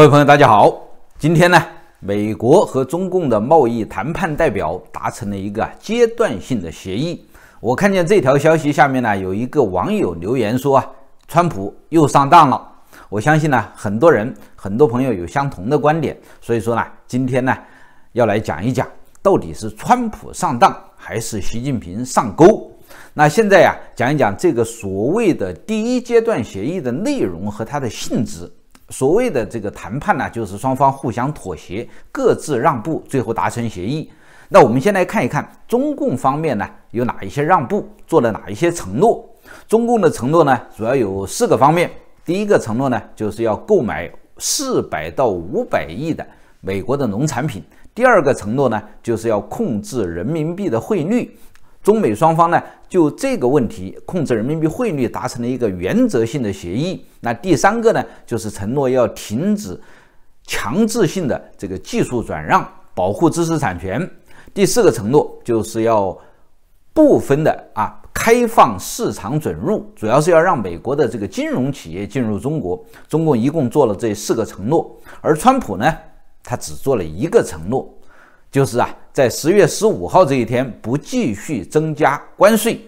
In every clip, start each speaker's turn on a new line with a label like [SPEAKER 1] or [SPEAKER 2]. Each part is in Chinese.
[SPEAKER 1] 各位朋友，大家好。今天呢，美国和中共的贸易谈判代表达成了一个阶段性的协议。我看见这条消息下面呢，有一个网友留言说：“啊，川普又上当了。”我相信呢，很多人、很多朋友有相同的观点。所以说呢，今天呢，要来讲一讲到底是川普上当还是习近平上钩。那现在呀，讲一讲这个所谓的第一阶段协议的内容和它的性质。所谓的这个谈判呢，就是双方互相妥协，各自让步，最后达成协议。那我们先来看一看中共方面呢有哪一些让步，做了哪一些承诺。中共的承诺呢主要有四个方面。第一个承诺呢就是要购买四百到五百亿的美国的农产品。第二个承诺呢就是要控制人民币的汇率。中美双方呢，就这个问题控制人民币汇率达成了一个原则性的协议。那第三个呢，就是承诺要停止强制性的这个技术转让，保护知识产权。第四个承诺就是要部分的啊开放市场准入，主要是要让美国的这个金融企业进入中国。中共一共做了这四个承诺，而川普呢，他只做了一个承诺。就是啊，在十月十五号这一天不继续增加关税。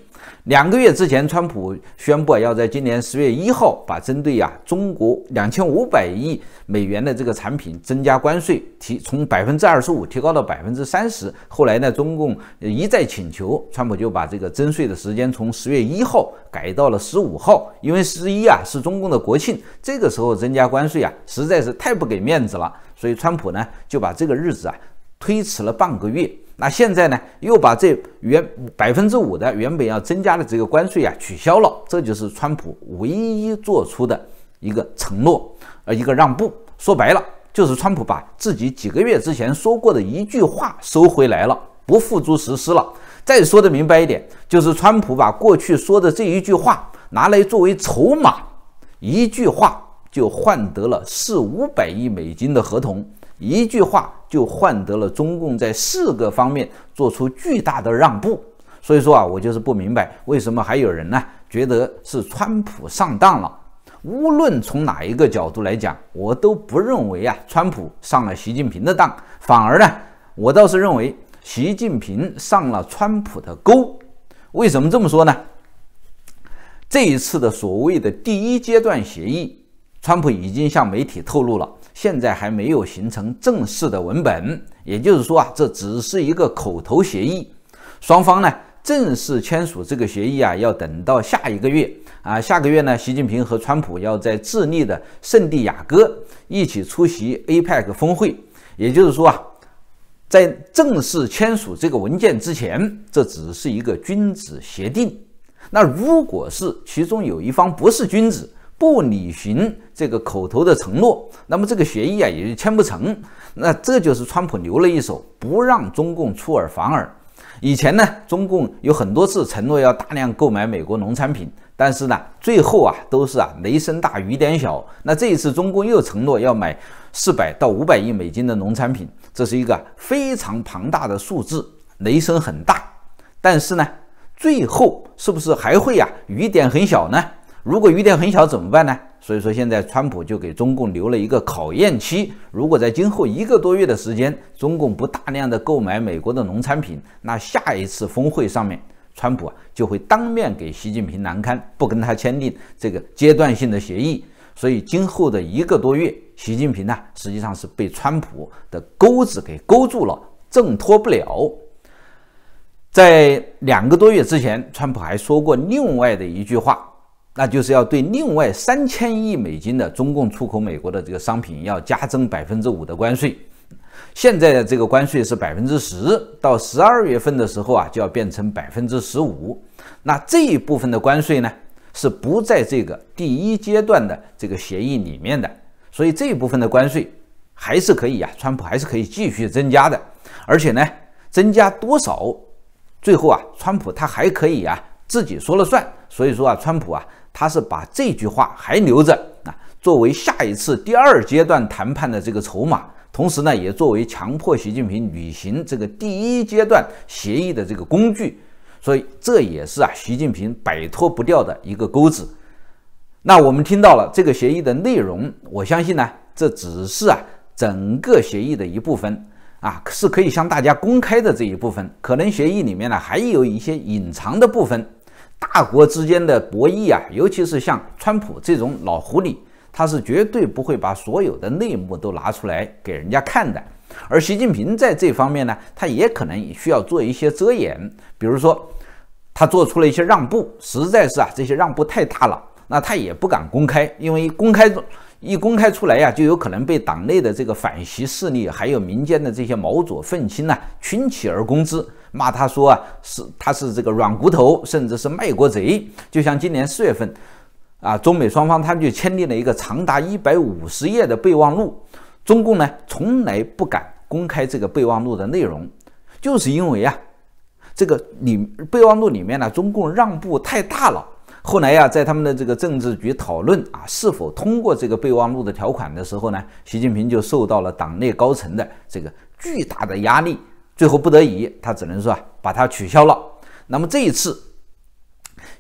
[SPEAKER 1] 两个月之前，川普宣布要在今年十月一号把针对啊中国两千五百亿美元的这个产品增加关税提从百分之二十五提高到百分之三十。后来呢，中共一再请求，川普就把这个征税的时间从十月一号改到了十五号，因为十一啊是中共的国庆，这个时候增加关税啊实在是太不给面子了。所以川普呢就把这个日子啊。推迟了半个月，那现在呢？又把这原百分之五的原本要增加的这个关税啊取消了，这就是川普唯一做出的一个承诺，呃，一个让步。说白了，就是川普把自己几个月之前说过的一句话收回来了，不付诸实施了。再说的明白一点，就是川普把过去说的这一句话拿来作为筹码，一句话就换得了四五百亿美金的合同。一句话就换得了中共在四个方面做出巨大的让步，所以说啊，我就是不明白为什么还有人呢觉得是川普上当了。无论从哪一个角度来讲，我都不认为啊，川普上了习近平的当，反而呢，我倒是认为习近平上了川普的钩。为什么这么说呢？这一次的所谓的第一阶段协议，川普已经向媒体透露了。现在还没有形成正式的文本，也就是说啊，这只是一个口头协议。双方呢正式签署这个协议啊，要等到下一个月啊，下个月呢，习近平和川普要在智利的圣地亚哥一起出席 APEC 峰会。也就是说啊，在正式签署这个文件之前，这只是一个君子协定。那如果是其中有一方不是君子？不履行这个口头的承诺，那么这个协议啊也就签不成。那这就是川普留了一手，不让中共出尔反尔。以前呢，中共有很多次承诺要大量购买美国农产品，但是呢，最后啊都是啊雷声大雨点小。那这一次中共又承诺要买四百到五百亿美金的农产品，这是一个非常庞大的数字，雷声很大，但是呢，最后是不是还会呀雨点很小呢？如果雨点很小怎么办呢？所以说，现在川普就给中共留了一个考验期。如果在今后一个多月的时间，中共不大量的购买美国的农产品，那下一次峰会上面，川普啊就会当面给习近平难堪，不跟他签订这个阶段性的协议。所以，今后的一个多月，习近平呢实际上是被川普的钩子给勾住了，挣脱不了。在两个多月之前，川普还说过另外的一句话。那就是要对另外三千亿美金的中共出口美国的这个商品，要加征百分之五的关税。现在的这个关税是百分之十，到十二月份的时候啊，就要变成百分之十五。那这一部分的关税呢，是不在这个第一阶段的这个协议里面的，所以这一部分的关税还是可以啊，川普还是可以继续增加的。而且呢，增加多少，最后啊，川普他还可以啊，自己说了算。所以说啊，川普啊。他是把这句话还留着啊，作为下一次第二阶段谈判的这个筹码，同时呢，也作为强迫习近平履行这个第一阶段协议的这个工具。所以这也是啊，习近平摆脱不掉的一个钩子。那我们听到了这个协议的内容，我相信呢，这只是啊整个协议的一部分啊，是可以向大家公开的这一部分。可能协议里面呢，还有一些隐藏的部分。大国之间的博弈啊，尤其是像川普这种老狐狸，他是绝对不会把所有的内幕都拿出来给人家看的。而习近平在这方面呢，他也可能需要做一些遮掩，比如说他做出了一些让步，实在是啊，这些让步太大了，那他也不敢公开，因为公开一公开出来呀，就有可能被党内的这个反习势力，还有民间的这些毛左愤青呢，群起而攻之。骂他说啊，是他是这个软骨头，甚至是卖国贼。就像今年四月份，啊，中美双方他们就签订了一个长达一百五十页的备忘录。中共呢，从来不敢公开这个备忘录的内容，就是因为啊，这个里备忘录里面呢，中共让步太大了。后来呀，在他们的这个政治局讨论啊，是否通过这个备忘录的条款的时候呢，习近平就受到了党内高层的这个巨大的压力。最后不得已，他只能说啊，把它取消了。那么这一次，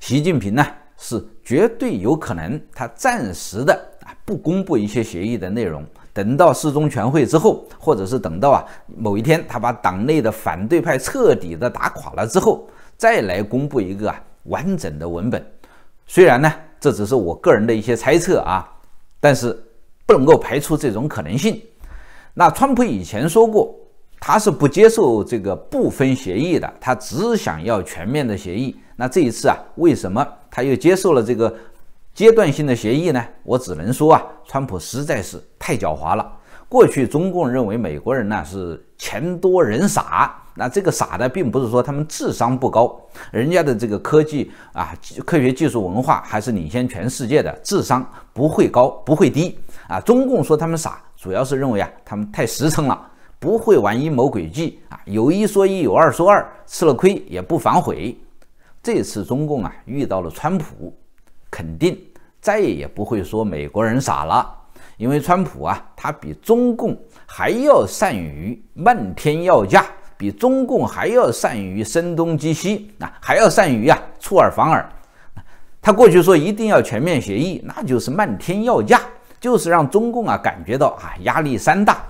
[SPEAKER 1] 习近平呢是绝对有可能，他暂时的啊不公布一些协议的内容，等到四中全会之后，或者是等到啊某一天他把党内的反对派彻底的打垮了之后，再来公布一个完整的文本。虽然呢这只是我个人的一些猜测啊，但是不能够排除这种可能性。那川普以前说过。他是不接受这个部分协议的，他只想要全面的协议。那这一次啊，为什么他又接受了这个阶段性的协议呢？我只能说啊，川普实在是太狡猾了。过去中共认为美国人呢是钱多人傻，那这个傻的并不是说他们智商不高，人家的这个科技啊、科学技术文化还是领先全世界的，智商不会高不会低啊。中共说他们傻，主要是认为啊他们太实诚了。不会玩阴谋诡计啊！有一说一，有二说二，吃了亏也不反悔。这次中共啊遇到了川普，肯定再也不会说美国人傻了，因为川普啊他比中共还要善于漫天要价，比中共还要善于声东击西啊，还要善于啊出尔反尔。他过去说一定要全面协议，那就是漫天要价，就是让中共啊感觉到啊压力山大。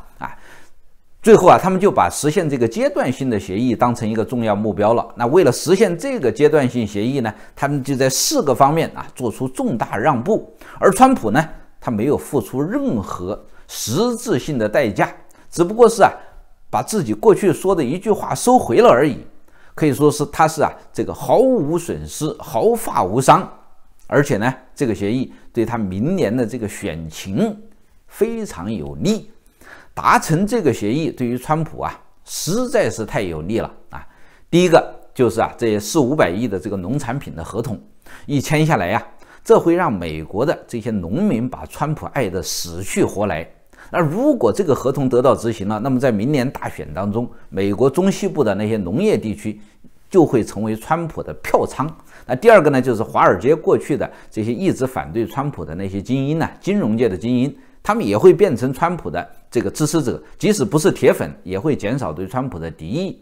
[SPEAKER 1] 最后啊，他们就把实现这个阶段性的协议当成一个重要目标了。那为了实现这个阶段性协议呢，他们就在四个方面啊做出重大让步。而川普呢，他没有付出任何实质性的代价，只不过是啊把自己过去说的一句话收回了而已。可以说是他是啊这个毫无损失，毫发无伤。而且呢，这个协议对他明年的这个选情非常有利。达成这个协议对于川普啊实在是太有利了啊！第一个就是啊，这四五百亿的这个农产品的合同一签下来呀，这会让美国的这些农民把川普爱得死去活来。那如果这个合同得到执行了，那么在明年大选当中，美国中西部的那些农业地区就会成为川普的票仓。那第二个呢，就是华尔街过去的这些一直反对川普的那些精英呢，金融界的精英。他们也会变成川普的这个支持者，即使不是铁粉，也会减少对川普的敌意，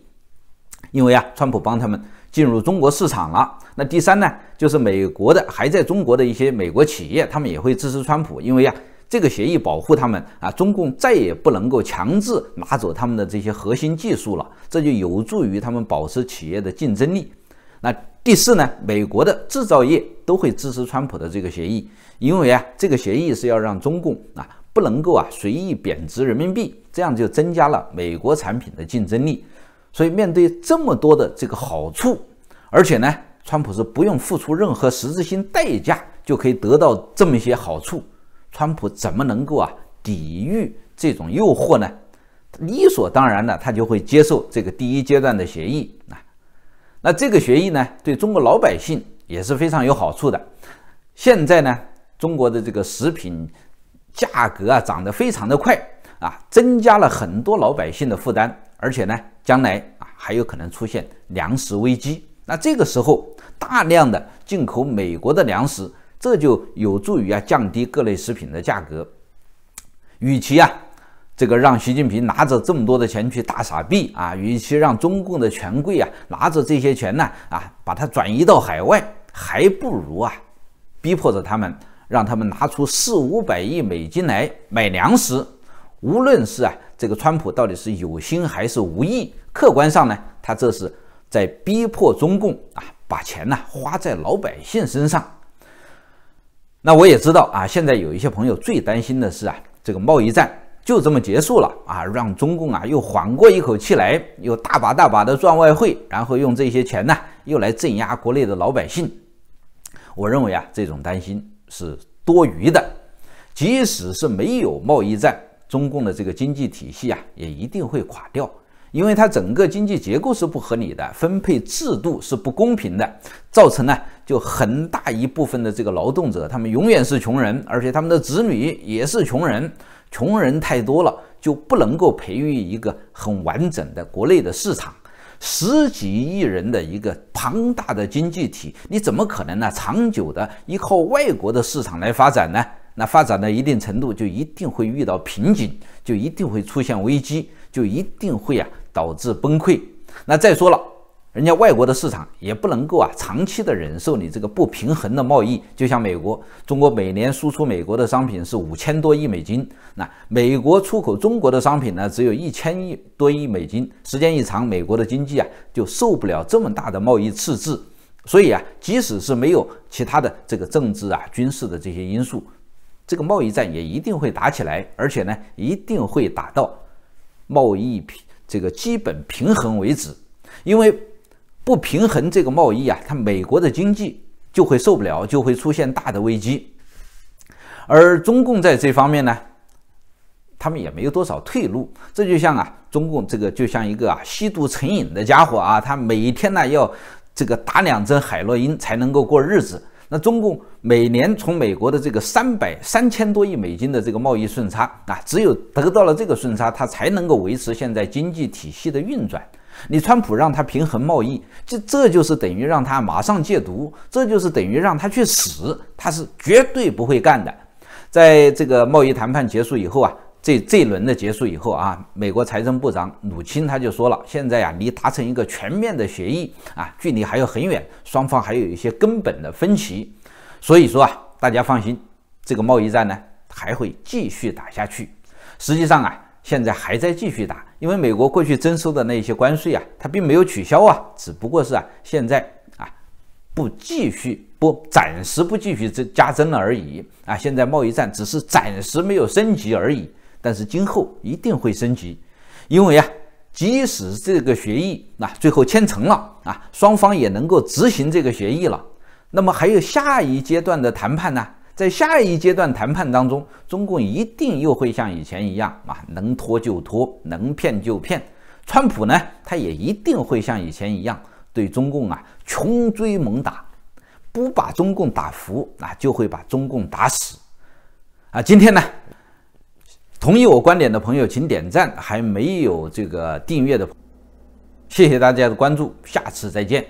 [SPEAKER 1] 因为啊，川普帮他们进入中国市场了。那第三呢，就是美国的还在中国的一些美国企业，他们也会支持川普，因为啊，这个协议保护他们啊，中共再也不能够强制拿走他们的这些核心技术了，这就有助于他们保持企业的竞争力。那第四呢，美国的制造业都会支持川普的这个协议，因为啊，这个协议是要让中共啊。能够啊随意贬值人民币，这样就增加了美国产品的竞争力。所以面对这么多的这个好处，而且呢，川普是不用付出任何实质性代价就可以得到这么一些好处，川普怎么能够啊抵御这种诱惑呢？理所当然的，他就会接受这个第一阶段的协议啊。那这个协议呢，对中国老百姓也是非常有好处的。现在呢，中国的这个食品。价格啊涨得非常的快啊，增加了很多老百姓的负担，而且呢，将来啊还有可能出现粮食危机。那这个时候大量的进口美国的粮食，这就有助于啊降低各类食品的价格。与其啊这个让习近平拿着这么多的钱去大傻逼啊，与其让中共的权贵啊拿着这些钱呢啊把它转移到海外，还不如啊逼迫着他们。让他们拿出四五百亿美金来买粮食，无论是啊，这个川普到底是有心还是无意，客观上呢，他这是在逼迫中共啊把钱呢花在老百姓身上。那我也知道啊，现在有一些朋友最担心的是啊，这个贸易战就这么结束了啊，让中共啊又缓过一口气来，又大把大把的赚外汇，然后用这些钱呢又来镇压国内的老百姓。我认为啊，这种担心。是多余的。即使是没有贸易战，中共的这个经济体系啊，也一定会垮掉，因为它整个经济结构是不合理的，分配制度是不公平的，造成呢就很大一部分的这个劳动者，他们永远是穷人，而且他们的子女也是穷人。穷人太多了，就不能够培育一个很完整的国内的市场，十几亿人的一个。庞大的经济体，你怎么可能呢？长久的依靠外国的市场来发展呢？那发展到一定程度，就一定会遇到瓶颈，就一定会出现危机，就一定会啊导致崩溃。那再说了。人家外国的市场也不能够啊长期的忍受你这个不平衡的贸易，就像美国，中国每年输出美国的商品是五千多亿美金，那美国出口中国的商品呢，只有一千亿多亿美金。时间一长，美国的经济啊就受不了这么大的贸易赤字，所以啊，即使是没有其他的这个政治啊、军事的这些因素，这个贸易战也一定会打起来，而且呢，一定会打到贸易平这个基本平衡为止，因为。不平衡这个贸易啊，它美国的经济就会受不了，就会出现大的危机。而中共在这方面呢，他们也没有多少退路。这就像啊，中共这个就像一个啊吸毒成瘾的家伙啊，他每天呢要这个打两针海洛因才能够过日子。那中共每年从美国的这个三百三千多亿美金的这个贸易顺差啊，只有得到了这个顺差，它才能够维持现在经济体系的运转。你川普让他平衡贸易，这这就是等于让他马上戒毒，这就是等于让他去死，他是绝对不会干的。在这个贸易谈判结束以后啊，这这一轮的结束以后啊，美国财政部长鲁钦他就说了，现在啊，离达成一个全面的协议啊，距离还有很远，双方还有一些根本的分歧。所以说啊，大家放心，这个贸易战呢还会继续打下去。实际上啊，现在还在继续打。因为美国过去征收的那些关税啊，它并没有取消啊，只不过是啊，现在啊，不继续不暂时不继续这加征了而已啊。现在贸易战只是暂时没有升级而已，但是今后一定会升级，因为啊，即使这个协议啊最后签成了啊，双方也能够执行这个协议了。那么还有下一阶段的谈判呢？在下一阶段谈判当中，中共一定又会像以前一样啊，能拖就拖，能骗就骗。川普呢，他也一定会像以前一样对中共啊穷追猛打，不把中共打服那就会把中共打死。啊，今天呢，同意我观点的朋友请点赞，还没有这个订阅的，谢谢大家的关注，下次再见。